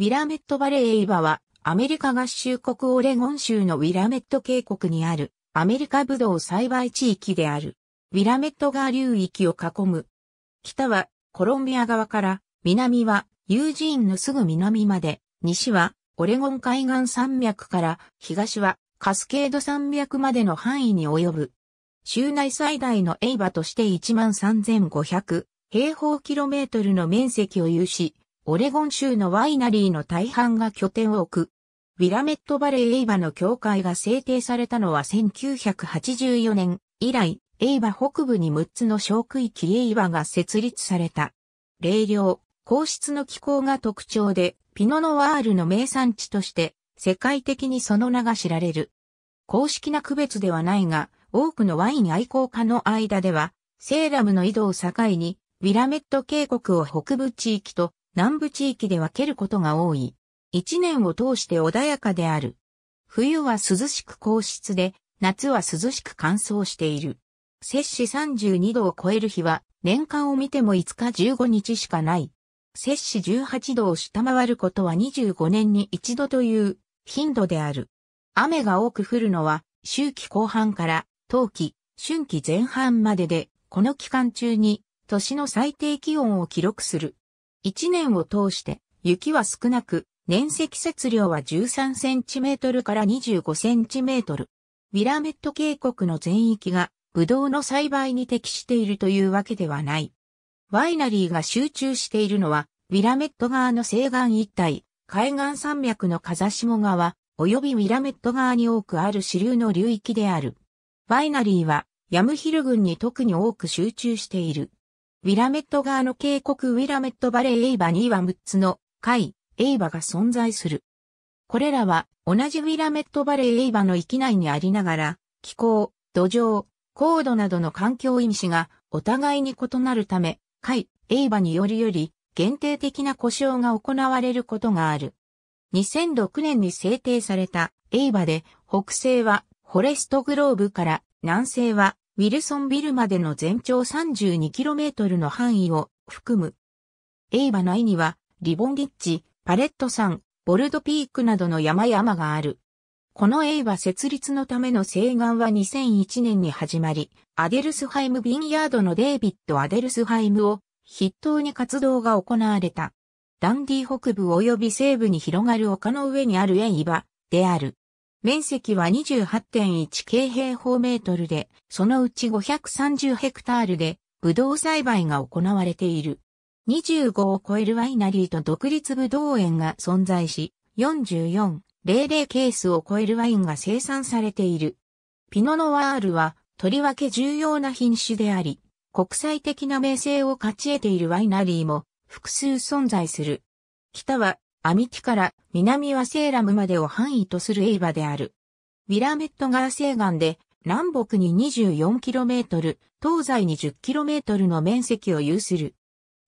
ウィラメットバレー岩は、アメリカ合衆国オレゴン州のウィラメット渓谷にある、アメリカブドウ栽培地域である。ウィラメット川流域を囲む。北は、コロンビア側から、南は、ユージーンのすぐ南まで、西は、オレゴン海岸山脈から、東は、カスケード山脈までの範囲に及ぶ。州内最大のエイバとして13,500平方キロメートルの面積を有し、オレゴン州のワイナリーの大半が拠点を置く。ウィラメットバレーエイバの教会が制定されたのは1984年以来、エイバ北部に6つの小区域エイバが設立された。霊涼、皇質の気候が特徴で、ピノノワールの名産地として、世界的にその名が知られる。公式な区別ではないが、多くのワイン愛好家の間では、セーラムの井戸を境に、ウィラメット渓谷を北部地域と南部地域で分けることが多い。一年を通して穏やかである。冬は涼しく硬質で、夏は涼しく乾燥している。摂氏32度を超える日は、年間を見ても5日15日しかない。摂氏18度を下回ることは25年に一度という頻度である。雨が多く降るのは、周期後半から冬季、春季前半までで、この期間中に、年の最低気温を記録する。一年を通して雪は少なく、年積雪量は13センチメートルから25センチメートル。ウィラメット渓谷の全域がブドウの栽培に適しているというわけではない。ワイナリーが集中しているのは、ウィラメット側の西岸一帯、海岸山脈の風下側、及びウィラメット側に多くある支流の流域である。ワイナリーは、ヤムヒル群に特に多く集中している。ウィラメット側の渓谷ウィラメットバレーエイバには6つの海、エイバが存在する。これらは同じウィラメットバレーエイバの域内にありながら、気候、土壌、高度などの環境因子がお互いに異なるため、海、エイバによりより限定的な故障が行われることがある。2006年に制定されたエイバで北西はフォレストグローブから南西はウィルソンビルまでの全長 32km の範囲を含む。エイバ内には、リボンリッチ、パレット山、ボルドピークなどの山々がある。このエイバ設立のための西願は2001年に始まり、アデルスハイムビンヤードのデイビッド・アデルスハイムを筆頭に活動が行われた。ダンディ北部及び西部に広がる丘の上にあるエイバである。面積は28.1平平方メートルで、そのうち530ヘクタールで、ブドウ栽培が行われている。25を超えるワイナリーと独立ブドウ園が存在し、44、00ケースを超えるワインが生産されている。ピノノワールは、とりわけ重要な品種であり、国際的な名声を勝ち得ているワイナリーも複数存在する。北はアミティから南はセーラムまでを範囲とするエイバである。ウィラメット川西岸で南北に 24km、東西に 10km の面積を有する。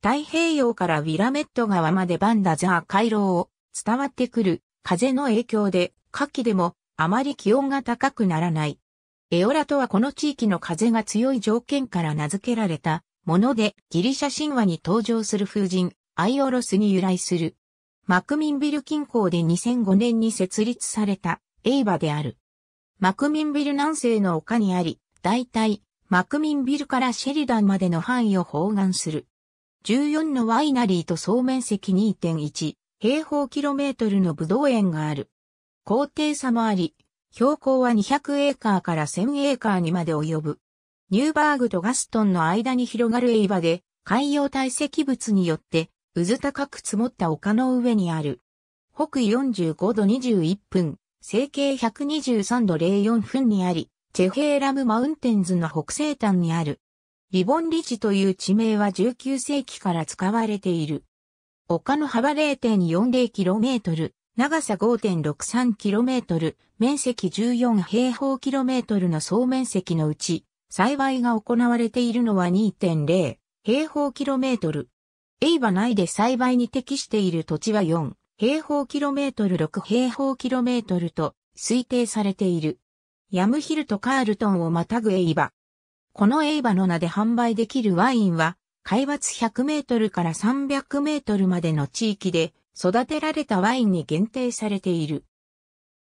太平洋からウィラメット川までバンダザー回廊を伝わってくる風の影響で夏季でもあまり気温が高くならない。エオラとはこの地域の風が強い条件から名付けられたものでギリシャ神話に登場する風神アイオロスに由来する。マクミンビル近郊で2005年に設立されたエイバである。マクミンビル南西の丘にあり、大体、マクミンビルからシェリダンまでの範囲を包含する。14のワイナリーと総面積2.1平方キロメートルのブドウ園がある。高低差もあり、標高は200エーカーから1000エーカーにまで及ぶ。ニューバーグとガストンの間に広がるエイバで、海洋堆積物によってうず高く積もった丘の上にある。北緯45度21分、成形123度04分にあり、チェヘーラムマウンテンズの北西端にある。リボンリジという地名は19世紀から使われている。丘の幅 0.40km、長さ 5.63km、面積14平方キロメートルの総面積のうち、栽培が行われているのは2.0平方キロメートル。エイバ内で栽培に適している土地は4平方キロメートル6平方キロメートルと推定されている。ヤムヒルとカールトンをまたぐエイバ。このエイバの名で販売できるワインは、海抜100メートルから300メートルまでの地域で育てられたワインに限定されている。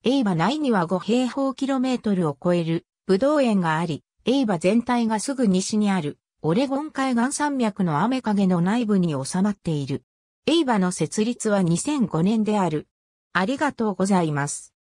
エイバ内には5平方キロメートルを超えるブドウ園があり、エイバ全体がすぐ西にあるオレゴン海岸山脈の雨影の内部に収まっている。エイバの設立は2005年である。ありがとうございます。